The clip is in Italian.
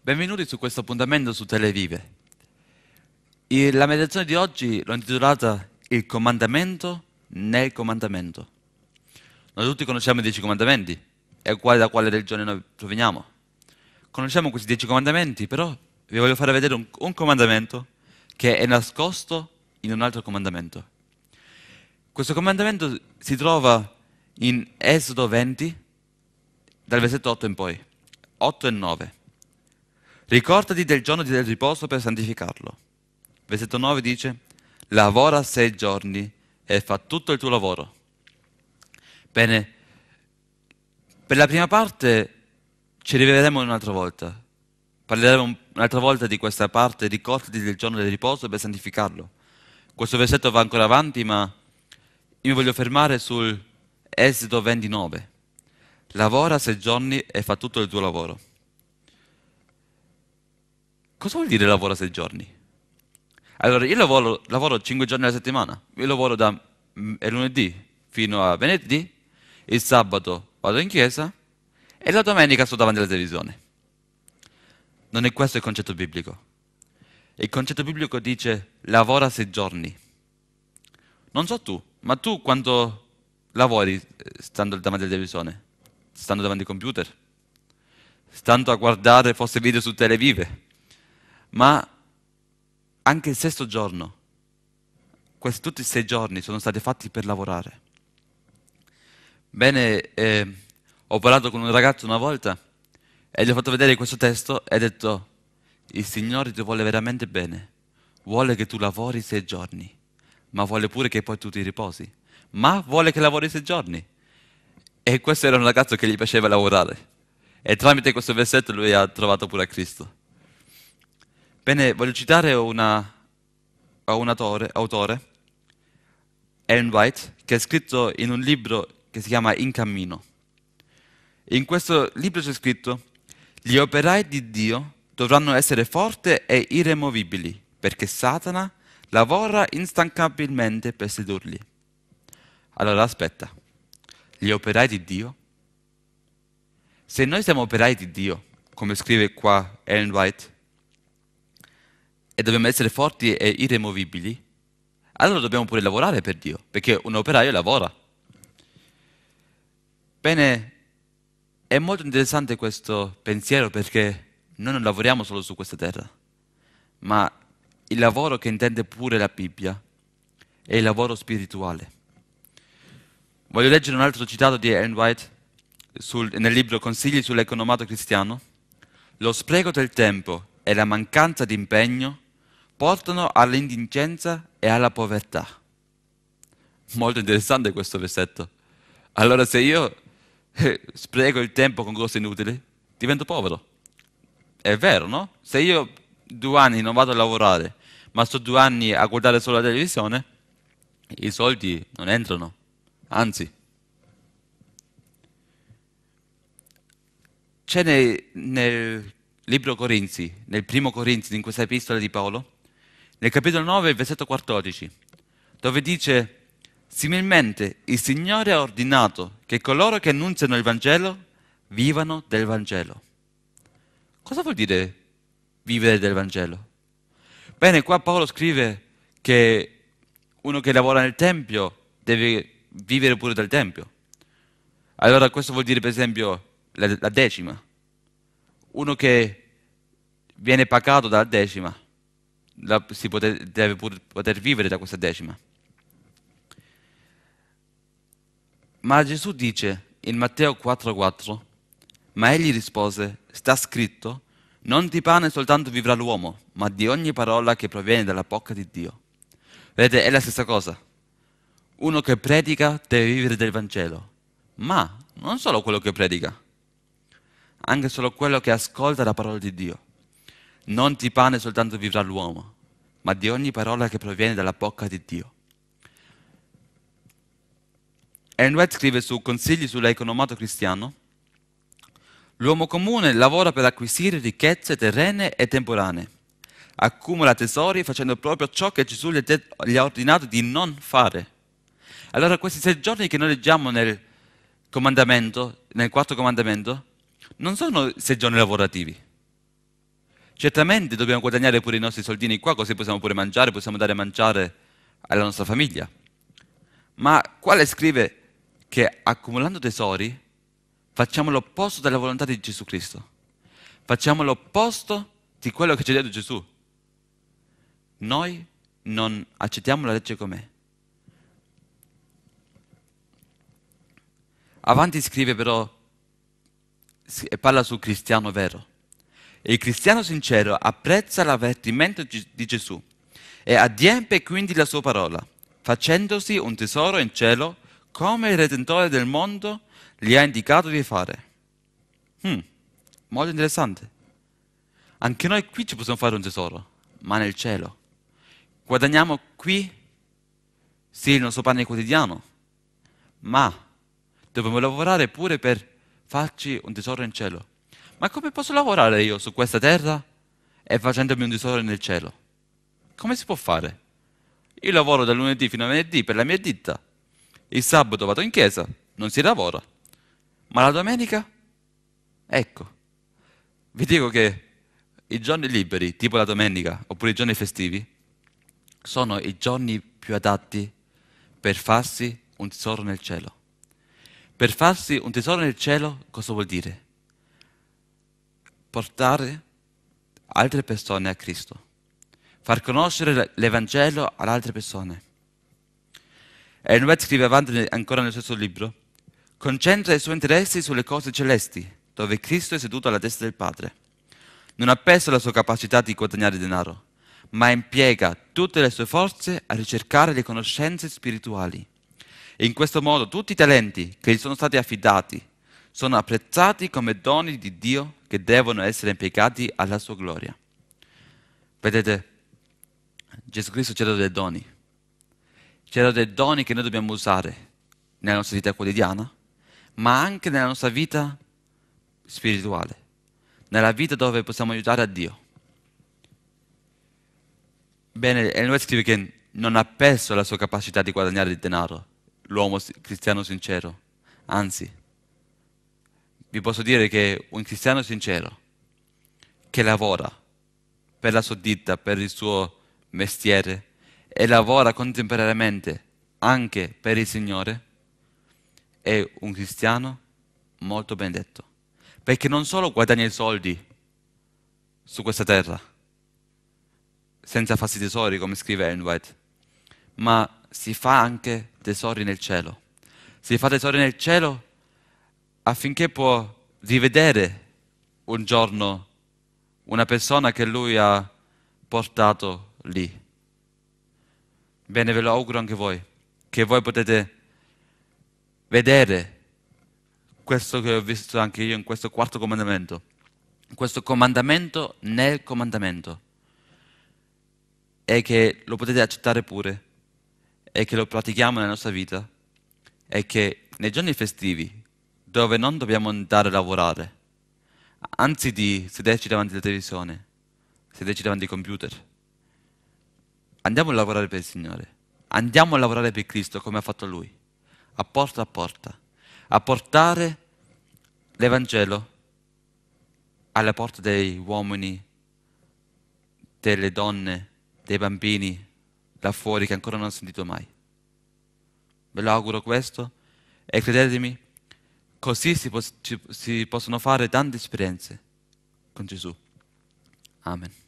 Benvenuti su questo appuntamento su Televive. La meditazione di oggi l'ho intitolata Il comandamento nel comandamento. Noi tutti conosciamo i dieci comandamenti e da quale religione noi proveniamo. Conosciamo questi dieci comandamenti, però vi voglio fare vedere un, un comandamento che è nascosto in un altro comandamento. Questo comandamento si trova in Esodo 20, dal versetto 8 in poi, 8 e 9. Ricordati del giorno del riposo per santificarlo. Versetto 9 dice, lavora sei giorni e fa tutto il tuo lavoro. Bene, per la prima parte ci rivedremo un'altra volta, Parleremo un'altra volta di questa parte, ricordati del giorno del riposo per santificarlo. Questo versetto va ancora avanti, ma io mi voglio fermare sul Esodo 29. Lavora sei giorni e fa tutto il tuo lavoro. Cosa vuol dire lavora sei giorni? Allora, io lavoro, lavoro 5 giorni alla settimana. Io lavoro da mm, lunedì fino a venerdì, il sabato vado in chiesa e la domenica sto davanti alla televisione. Non è questo il concetto biblico. Il concetto biblico dice lavora sei giorni. Non so tu, ma tu quando lavori eh, stando davanti alla televisione, stando davanti al computer, stando a guardare forse video su televive, ma anche il sesto giorno, questi tutti i sei giorni sono stati fatti per lavorare. Bene, eh, ho parlato con un ragazzo una volta e gli ho fatto vedere questo testo e ha detto, il Signore ti vuole veramente bene, vuole che tu lavori sei giorni, ma vuole pure che poi tu ti riposi, ma vuole che lavori sei giorni. E questo era un ragazzo che gli piaceva lavorare. E tramite questo versetto lui ha trovato pure a Cristo. Bene, voglio citare una, un autore, autore, Aaron White, che ha scritto in un libro che si chiama In cammino. In questo libro c'è scritto gli operai di Dio dovranno essere forti e irremovibili, perché Satana lavora instancabilmente per sedurli. Allora aspetta, gli operai di Dio? Se noi siamo operai di Dio, come scrive qua Ellen White, e dobbiamo essere forti e irremovibili, allora dobbiamo pure lavorare per Dio, perché un operaio lavora. Bene, è molto interessante questo pensiero perché noi non lavoriamo solo su questa terra, ma il lavoro che intende pure la Bibbia è il lavoro spirituale. Voglio leggere un altro citato di Ellen White sul, nel libro Consigli sull'economato cristiano. Lo spreco del tempo e la mancanza di impegno portano all'indigenza e alla povertà. Molto interessante questo versetto. Allora se io spreco il tempo con cose inutili, divento povero. È vero, no? Se io due anni non vado a lavorare, ma sto due anni a guardare solo la televisione, i soldi non entrano, anzi. C'è nel, nel libro Corinzi, nel primo Corinzi, in questa epistola di Paolo, nel capitolo 9, versetto 14, dove dice, similmente il Signore ha ordinato che coloro che annunciano il Vangelo vivano del Vangelo. Cosa vuol dire vivere del Vangelo? Bene, qua Paolo scrive che uno che lavora nel Tempio deve vivere pure del Tempio. Allora questo vuol dire per esempio la, la decima. Uno che viene pagato dalla decima la, si poter, deve pure poter vivere da questa decima. Ma Gesù dice in Matteo 4:4, ma egli rispose, sta scritto, non di pane soltanto vivrà l'uomo, ma di ogni parola che proviene dalla bocca di Dio. Vedete, è la stessa cosa. Uno che predica deve vivere del Vangelo, ma non solo quello che predica, anche solo quello che ascolta la parola di Dio. Non di pane soltanto vivrà l'uomo, ma di ogni parola che proviene dalla bocca di Dio. Aaron White scrive su Consigli sull'economato cristiano, l'uomo comune lavora per acquisire ricchezze terrene e temporanee, accumula tesori facendo proprio ciò che Gesù gli ha, detto, gli ha ordinato di non fare. Allora questi sei giorni che noi leggiamo nel comandamento, nel quarto comandamento, non sono sei giorni lavorativi. Certamente dobbiamo guadagnare pure i nostri soldini qua, così possiamo pure mangiare, possiamo dare a mangiare alla nostra famiglia. Ma quale scrive che accumulando tesori facciamo l'opposto della volontà di Gesù Cristo. Facciamo l'opposto di quello che ci ha detto Gesù. Noi non accettiamo la legge com'è. Avanti scrive però e parla sul cristiano vero. il cristiano sincero apprezza l'avvertimento di Gesù e addiempie quindi la sua parola, facendosi un tesoro in cielo come il Redentore del mondo gli ha indicato di fare. Hmm, molto interessante. Anche noi qui ci possiamo fare un tesoro, ma nel cielo. Guadagniamo qui, sì, il nostro pane quotidiano, ma dobbiamo lavorare pure per farci un tesoro in cielo. Ma come posso lavorare io su questa terra e facendomi un tesoro nel cielo? Come si può fare? Io lavoro dal lunedì fino a venerdì per la mia ditta, il sabato vado in chiesa, non si lavora. Ma la domenica? Ecco, vi dico che i giorni liberi, tipo la domenica, oppure i giorni festivi, sono i giorni più adatti per farsi un tesoro nel cielo. Per farsi un tesoro nel cielo cosa vuol dire? Portare altre persone a Cristo, far conoscere l'Evangelo ad altre persone. E Noè scrive avanti ancora nel stesso libro, concentra i suoi interessi sulle cose celesti, dove Cristo è seduto alla testa del Padre. Non ha perso la sua capacità di guadagnare denaro, ma impiega tutte le sue forze a ricercare le conoscenze spirituali. E in questo modo tutti i talenti che gli sono stati affidati sono apprezzati come doni di Dio che devono essere impiegati alla sua gloria. Vedete, Gesù Cristo ci ha dato dei doni c'erano dei doni che noi dobbiamo usare nella nostra vita quotidiana, ma anche nella nostra vita spirituale, nella vita dove possiamo aiutare a Dio. Bene, Emanuele scrive che non ha perso la sua capacità di guadagnare il denaro, l'uomo cristiano sincero. Anzi, vi posso dire che un cristiano sincero che lavora per la sua ditta, per il suo mestiere, e lavora contemporaneamente anche per il Signore, è un cristiano molto benedetto, perché non solo guadagna i soldi su questa terra, senza farsi tesori, come scrive Enright, ma si fa anche tesori nel cielo. Si fa tesori nel cielo affinché può rivedere un giorno una persona che lui ha portato lì bene ve lo auguro anche voi, che voi potete vedere questo che ho visto anche io in questo quarto comandamento, questo comandamento nel comandamento, e che lo potete accettare pure, e che lo pratichiamo nella nostra vita, e che nei giorni festivi, dove non dobbiamo andare a lavorare, anzi di sederci davanti alla televisione, sederci davanti ai computer, Andiamo a lavorare per il Signore. Andiamo a lavorare per Cristo come ha fatto Lui, a porta a porta, a portare l'Evangelo alla porta dei uomini, delle donne, dei bambini là fuori che ancora non ho sentito mai. Ve lo auguro questo e credetemi, così si, po- ci, si possono fare tante esperienze con Gesù. Amen.